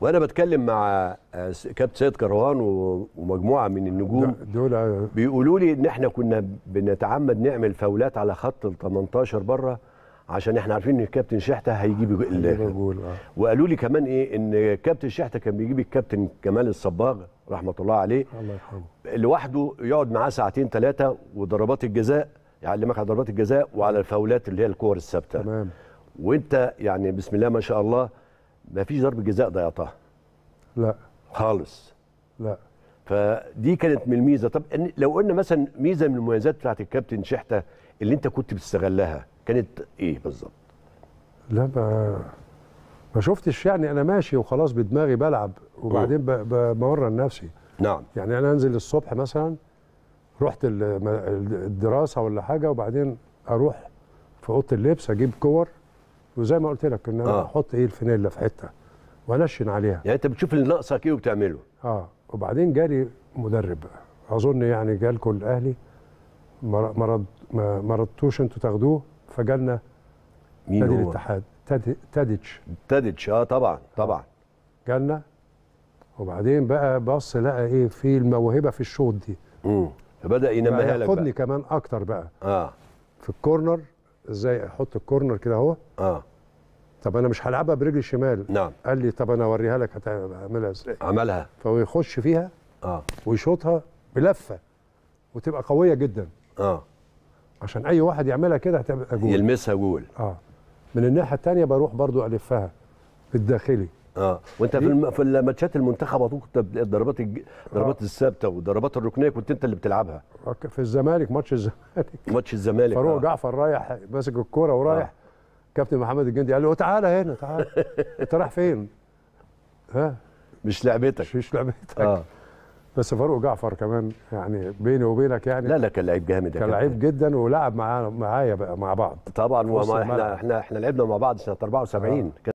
وانا بتكلم مع آه، كابتن سيد كروان ومجموعه من النجوم دول آه، بيقولوا لي ان احنا كنا بنتعمد نعمل فاولات على خط ال 18 بره عشان احنا عارفين ان الكابتن شحته هيجيب الجول آه. وقالوا لي كمان ايه ان كابتن شحته كان بيجيب الكابتن كمال الصباغ رحمه الله عليه الله يرحمه لوحده يقعد معاه ساعتين ثلاثه وضربات الجزاء يعلمك على ضربات الجزاء وعلى الفاولات اللي هي الكور الثابته تمام وانت يعني بسم الله ما شاء الله ما فيش ضربه جزاء ضيعتها لا خالص لا فدي كانت من الميزه طب لو قلنا مثلا ميزه من المميزات بتاعت الكابتن شحته اللي انت كنت بتستغلها كانت ايه بالظبط لا ما ما شفتش يعني انا ماشي وخلاص بدماغي بلعب وبعدين بمرن نفسي نعم يعني انا انزل الصبح مثلا رحت الدراسه ولا حاجه وبعدين اروح في اوضه اللبس اجيب كور وزي ما قلت لك ان انا آه. احط ايه الفانيلا في حته وانشن عليها يعني انت بتشوف اللي ناقصك ايه وبتعمله اه وبعدين جالي مدرب اظن يعني جالكم الاهلي مرض ما رضتوش انتوا تاخدوه فجالنا مين نادي الاتحاد تاديتش تاديتش اه طبعا آه. طبعا جالنا وبعدين بقى بص لقى ايه في الموهبه في الشوط دي امم فبدا ينميها لك بقى كمان اكتر بقى اه في الكورنر ازاي احط الكورنر كده اهو اه طب انا مش هلعبها برجلي الشمال نعم قال لي طب انا اوريها لك هتعملها ازاي عملها فهو يخش فيها اه ويشوطها بلفه وتبقى قويه جدا اه عشان اي واحد يعملها كده هتبقى جول يلمسها جول اه من الناحيه الثانيه بروح برضو الفها بالداخلي اه وانت في في ماتشات المنتخب على كنت الضربات الضربات آه. الثابته والضربات الركنيه كنت انت اللي بتلعبها في الزمالك ماتش الزمالك ماتش الزمالك فاروق آه. جعفر رايح ماسك الكوره ورايح آه. كابتن محمد الجندي قال له تعالى هنا تعالى انت رايح فين؟ ها مش لعبتك مش لعبتك آه. بس فاروق جعفر كمان يعني بيني وبينك يعني لا لا كان لعيب جامد كان لعيب جدا ولعب معايا معايا بقى مع بعض طبعا احنا احنا احنا لعبنا مع بعض سنه 74 آه.